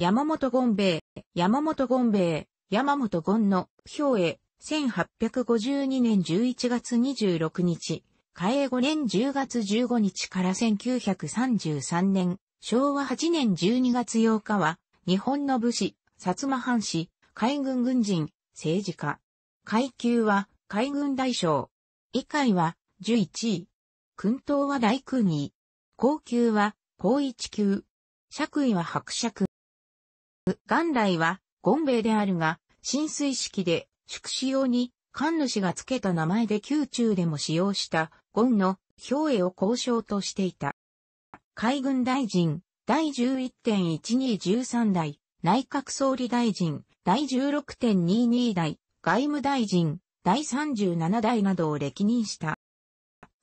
山本権兵衛、山本権兵衛、山本権の、兵衛、1852年11月26日、嘉永5年10月15日から1933年、昭和8年12月8日は、日本の武士、薩摩藩士、海軍軍人、政治家。階級は、海軍大将。以下は、11位。訓当は大空位。高級は、高一級。爵位は伯爵。元来は、ゴンベイであるが、浸水式で、宿死用に、神主が付けた名前で宮中でも使用した、ゴンの、兵衛を交渉としていた。海軍大臣、第11.1213代、内閣総理大臣、第16.22代、外務大臣、第37代などを歴任した。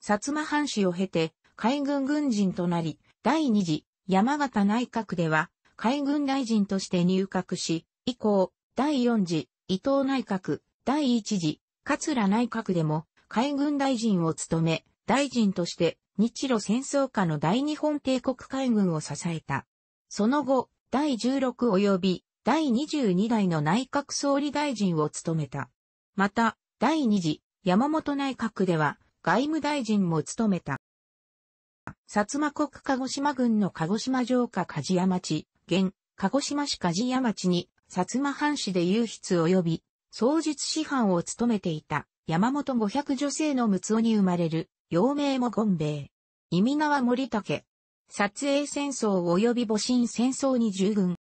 薩摩藩士を経て、海軍軍人となり、第2次、山形内閣では、海軍大臣として入閣し、以降、第四次、伊藤内閣、第一次、桂内閣でも、海軍大臣を務め、大臣として、日露戦争下の大日本帝国海軍を支えた。その後、第十六及び第二十二代の内閣総理大臣を務めた。また、第二次山本内閣では外務大臣も務めた。薩摩国鹿児島軍の鹿児島城下梶山町、現、鹿児島市梶屋町に、薩摩藩士で有筆及び、創術師範を務めていた、山本五百女性の六尾に生まれる、陽明も権兵衛。意味川森竹。撮影戦争及び母親戦争に従軍。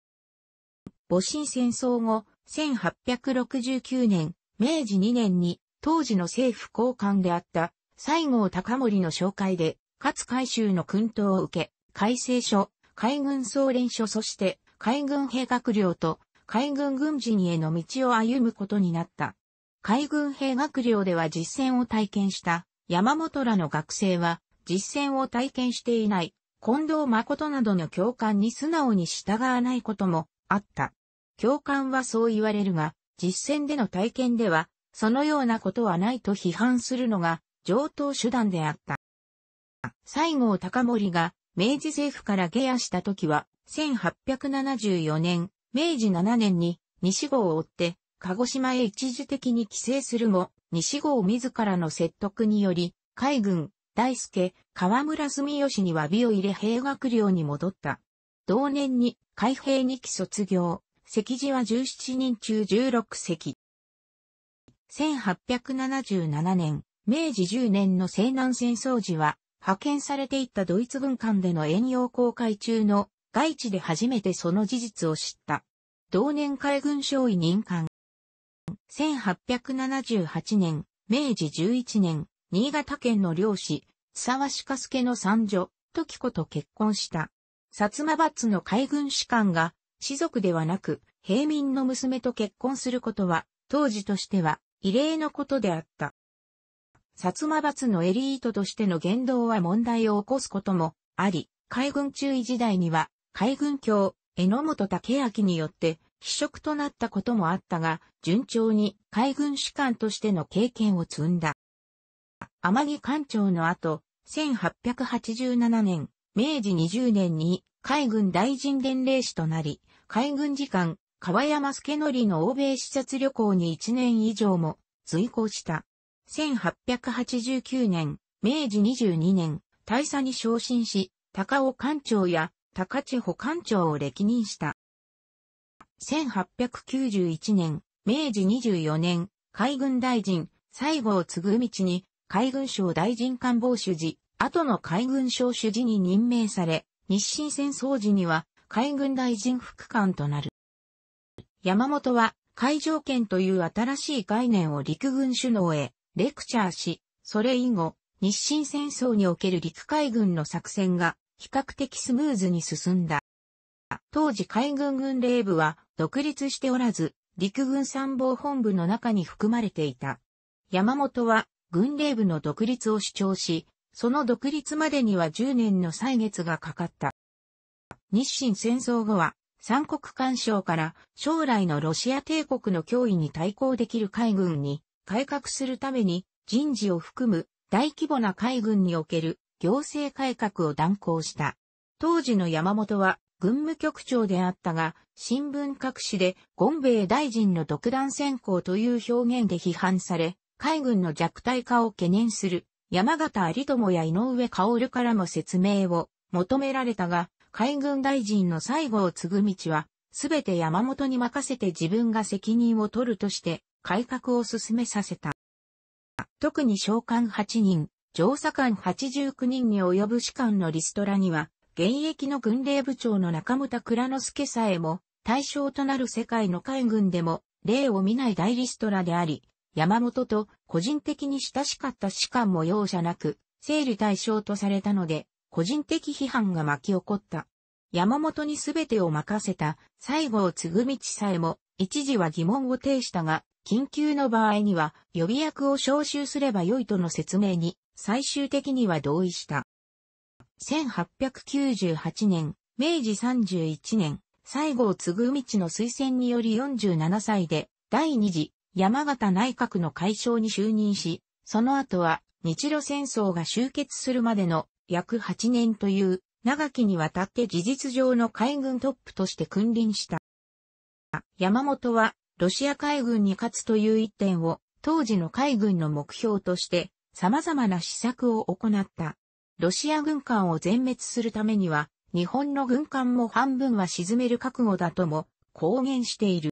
母親戦争後、1869年、明治2年に、当時の政府高官であった、西郷隆盛の紹介で、勝海舟の訓導を受け、改正書、海軍総連所そして海軍兵学寮と海軍軍人への道を歩むことになった。海軍兵学寮では実戦を体験した山本らの学生は実戦を体験していない近藤誠などの教官に素直に従わないこともあった。教官はそう言われるが、実戦での体験では、そのようなことはないと批判するのが上等手段であった。西郷隆盛が明治政府から下野した時は、1874年、明治7年に西郷を追って、鹿児島へ一時的に帰省するも、西郷自らの説得により、海軍、大輔、河村住吉に詫びを入れ兵学寮に戻った。同年に海兵2期卒業、席次は17人中16席。1877年、明治10年の西南戦争時は、派遣されていったドイツ軍艦での遠洋航海中の外地で初めてその事実を知った。同年海軍少尉任官。1878年、明治11年、新潟県の漁師、沢鹿助の三女、時子と結婚した。薩摩閥の海軍士官が、士族ではなく、平民の娘と結婚することは、当時としては、異例のことであった。薩摩閥のエリートとしての言動は問題を起こすこともあり、海軍中尉時代には、海軍卿、榎本武明によって、非職となったこともあったが、順調に海軍士官としての経験を積んだ。天城艦長の後、1887年、明治20年に海軍大臣伝令士となり、海軍次官、川山助則の欧米視察旅行に1年以上も随行した。1889年、明治22年、大佐に昇進し、高尾艦長や高千穂艦長を歴任した。1891年、明治24年、海軍大臣、西郷ぐ道に海軍省大臣官房主事、後の海軍省主事に任命され、日清戦争時には海軍大臣副官となる。山本は海上権という新しい概念を陸軍首脳へレクチャーし、それ以後、日清戦争における陸海軍の作戦が比較的スムーズに進んだ。当時海軍軍令部は独立しておらず、陸軍参謀本部の中に含まれていた。山本は軍令部の独立を主張し、その独立までには10年の歳月がかかった。日清戦争後は、三国干渉から将来のロシア帝国の脅威に対抗できる海軍に改革するために人事を含む大規模な海軍における行政改革を断行した。当時の山本は軍務局長であったが、新聞各紙でゴンベイ大臣の独断専行という表現で批判され、海軍の弱体化を懸念する山形有友や井上薫からも説明を求められたが、海軍大臣の最後を継ぐ道は、すべて山本に任せて自分が責任を取るとして、改革を進めさせた。特に召喚8人、上査官89人に及ぶ士官のリストラには、現役の軍令部長の中本倉之助さえも、対象となる世界の海軍でも、例を見ない大リストラであり、山本と個人的に親しかった士官も容赦なく、整理対象とされたので、個人的批判が巻き起こった。山本に全てを任せた西郷嗣道さえも、一時は疑問を呈したが、緊急の場合には予備役を招集すればよいとの説明に最終的には同意した。1898年、明治31年、西郷継道の推薦により47歳で第二次山形内閣の解消に就任し、その後は日露戦争が終結するまでの約8年という長きにわたって事実上の海軍トップとして君臨した。山本はロシア海軍に勝つという一点を、当時の海軍の目標として、様々な施策を行った。ロシア軍艦を全滅するためには、日本の軍艦も半分は沈める覚悟だとも、公言している。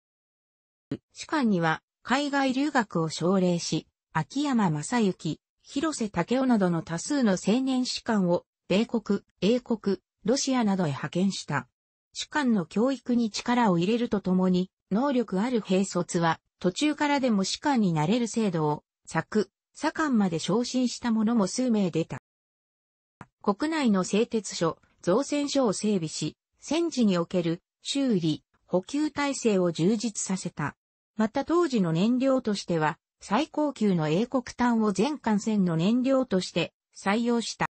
士官には、海外留学を奨励し、秋山正幸、広瀬武雄などの多数の青年士官を、米国、英国、ロシアなどへ派遣した。士官の教育に力を入れるとともに、能力ある兵卒は、途中からでも士官になれる制度を、作、左官まで昇進した者も数名出た。国内の製鉄所、造船所を整備し、戦時における修理、補給体制を充実させた。また当時の燃料としては、最高級の英国炭を全艦船の燃料として採用した。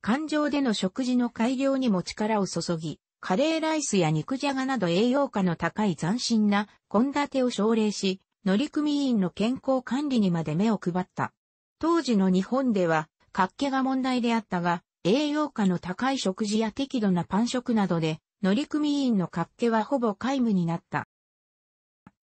艦上での食事の改良にも力を注ぎ、カレーライスや肉じゃがなど栄養価の高い斬新な献立を奨励し、乗組員の健康管理にまで目を配った。当時の日本では、活気が問題であったが、栄養価の高い食事や適度なパン食などで、乗組員の活気はほぼ皆無になった。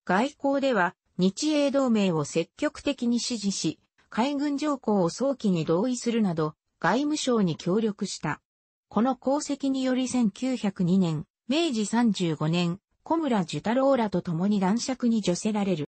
外交では、日英同盟を積極的に支持し、海軍条項を早期に同意するなど、外務省に協力した。この功績により1902年、明治35年、小村寿太郎らと共に男爵に除せられる。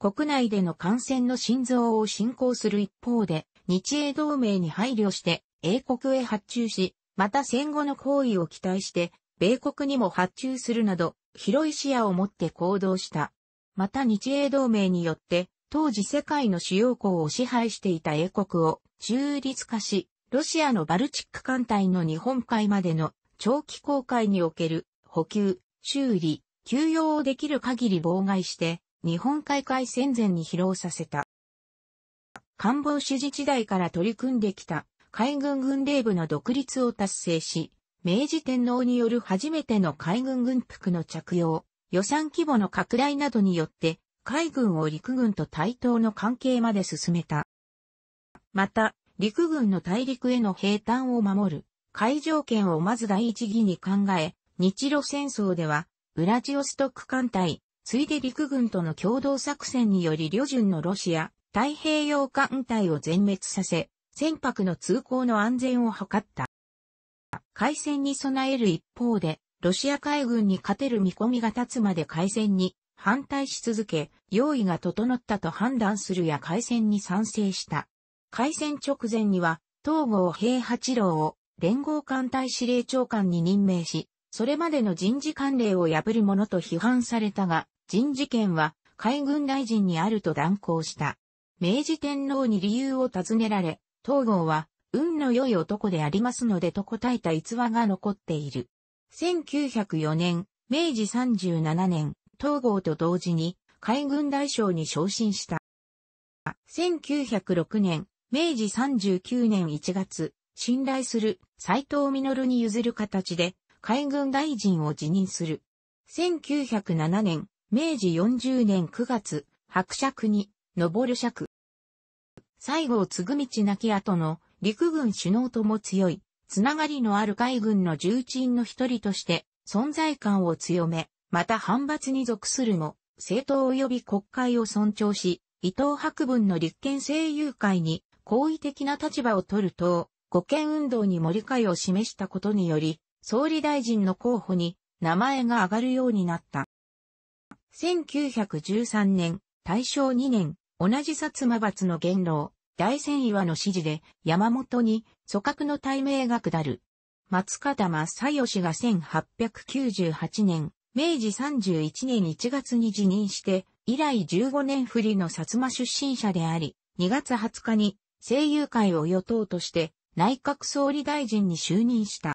国内での感染の心臓を進行する一方で、日英同盟に配慮して英国へ発注し、また戦後の行為を期待して、米国にも発注するなど、広い視野を持って行動した。また日英同盟によって、当時世界の主要港を支配していた英国を中立化し、ロシアのバルチック艦隊の日本海までの長期航海における補給、修理、休養をできる限り妨害して、日本海海戦前に疲労させた。官房主事時代から取り組んできた海軍軍令部の独立を達成し、明治天皇による初めての海軍軍服の着用、予算規模の拡大などによって、海軍を陸軍と対等の関係まで進めた。また、陸軍の大陸への兵坦を守る、海上圏をまず第一義に考え、日露戦争では、ウラジオストク艦隊、ついで陸軍との共同作戦により旅順のロシア、太平洋艦隊を全滅させ、船舶の通行の安全を図った。海戦に備える一方で、ロシア海軍に勝てる見込みが立つまで海戦に反対し続け、用意が整ったと判断するや海戦に賛成した。開戦直前には、東郷平八郎を連合艦隊司令長官に任命し、それまでの人事慣例を破るものと批判されたが、人事権は海軍大臣にあると断行した。明治天皇に理由を尋ねられ、東郷は、運の良い男でありますのでと答えた逸話が残っている。1904年、明治37年、東郷と同時に海軍大将に昇進した。1906年、明治39年1月、信頼する斎藤実に譲る形で海軍大臣を辞任する。1907年、明治40年9月、伯爵に、上る爵。西郷継道亡き後の陸軍首脳とも強い、つながりのある海軍の重鎮の一人として存在感を強め、また反発に属するも、政党及び国会を尊重し、伊藤博文の立憲政友会に好意的な立場を取ると、五権運動に盛り替えを示したことにより、総理大臣の候補に名前が上がるようになった。1913年、大正2年、同じ薩摩閥の元老、大仙岩の指示で山本に組閣の大名が下る。松方正義が1898年、明治31年1月に辞任して、以来15年不利の薩摩出身者であり、2月20日に声優会を与党として内閣総理大臣に就任した。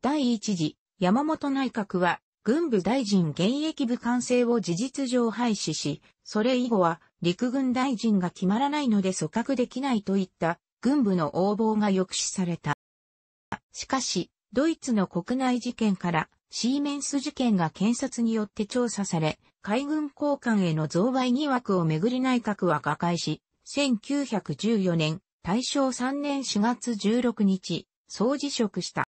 第一次山本内閣は軍部大臣現役部完成を事実上廃止し、それ以後は陸軍大臣が決まらないので組閣できないといった軍部の横暴が抑止された。しかし、ドイツの国内事件からシーメンス事件が検察によって調査され、海軍高官への贈賄疑惑をめぐり内閣は瓦解し、1914年、大正3年4月16日、総辞職した。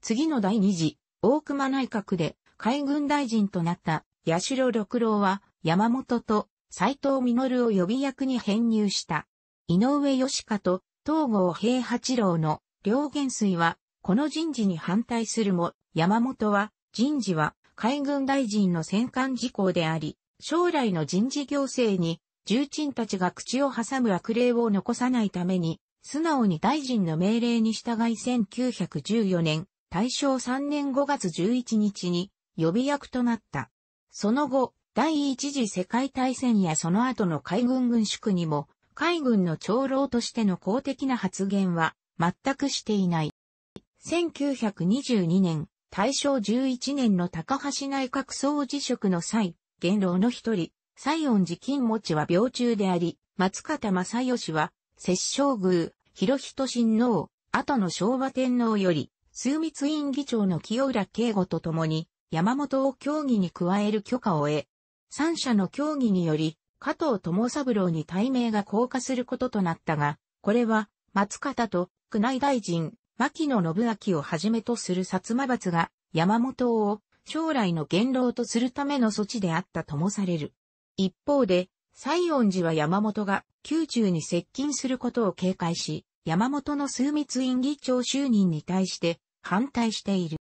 次の第二次、大熊内閣で海軍大臣となった八代六郎は山本と斎藤実を予備役に編入した。井上義香と東郷平八郎の両元帥はこの人事に反対するも、山本は人事は海軍大臣の戦艦事項であり、将来の人事行政に重鎮たちが口を挟む悪霊を残さないために、素直に大臣の命令に従い1914年、大正3年5月11日に予備役となった。その後、第一次世界大戦やその後の海軍軍縮にも、海軍の長老としての公的な発言は全くしていない。1922年、大正11年の高橋内閣総辞職の際、元老の一人、西園寺金持は病中であり、松方正義は、摂政宮、広人親王、後の昭和天皇より、枢密院議長の清浦慶吾と共に、山本を協議に加える許可を得、三者の協議により、加藤友三郎に大名が降下することとなったが、これは、松方と、宮内大臣、牧野信明をはじめとする薩摩閥が、山本を、将来の元老とするための措置であったともされる。一方で、西恩寺は山本が宮中に接近することを警戒し、山本の枢密院議長就任に対して反対している。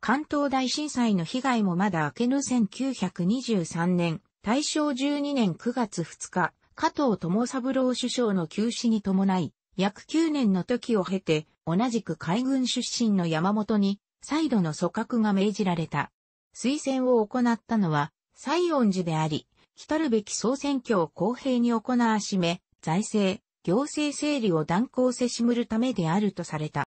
関東大震災の被害もまだ明けぬ1923年、大正12年9月2日、加藤智三郎首相の休止に伴い、約9年の時を経て、同じく海軍出身の山本に、再度の組閣が命じられた。推薦を行ったのは、西恩寺であり、来るべき総選挙を公平に行わしめ、財政、行政整理を断行せしむるためであるとされた。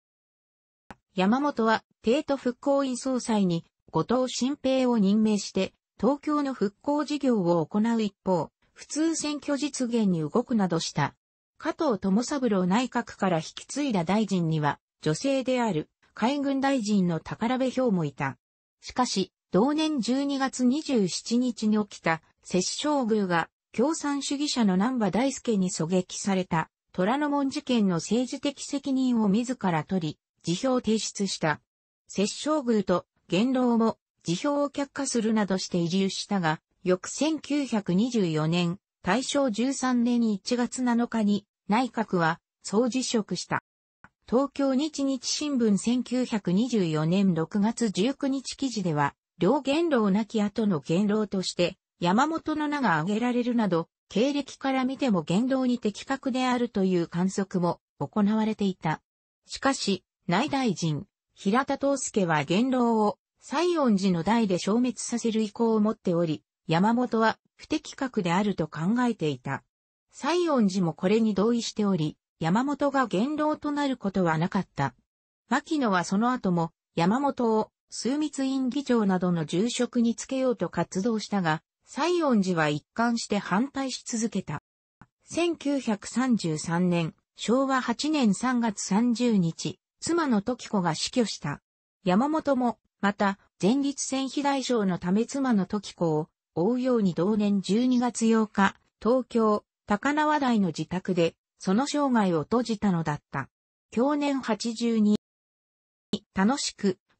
山本は、帝都復興院総裁に、後藤新平を任命して、東京の復興事業を行う一方、普通選挙実現に動くなどした。加藤友三郎内閣から引き継いだ大臣には、女性である海軍大臣の宝部兵もいた。しかし、同年12月27日に起きた、摂政宮が共産主義者の南波大輔に狙撃された、虎ノ門事件の政治的責任を自ら取り、辞表を提出した。摂政宮と元老も辞表を却下するなどして移住したが、翌1924年、大正13年1月7日に内閣は総辞職した。東京日日新聞1924年6月19日記事では、両元老亡き後の元老として、山本の名が挙げられるなど、経歴から見ても元老に的確であるという観測も行われていた。しかし、内大臣、平田東介は元老を西恩寺の代で消滅させる意向を持っており、山本は不適格であると考えていた。西恩寺もこれに同意しており、山本が元老となることはなかった。牧野はその後も山本を枢密院議長などの重職につけようと活動したが、西園寺は一貫して反対し続けた。1933年、昭和8年3月30日、妻の時子が死去した。山本も、また、前立腺肥大症のため妻の時子を、追うように同年12月8日、東京、高輪台の自宅で、その生涯を閉じたのだった。去年82、楽しく、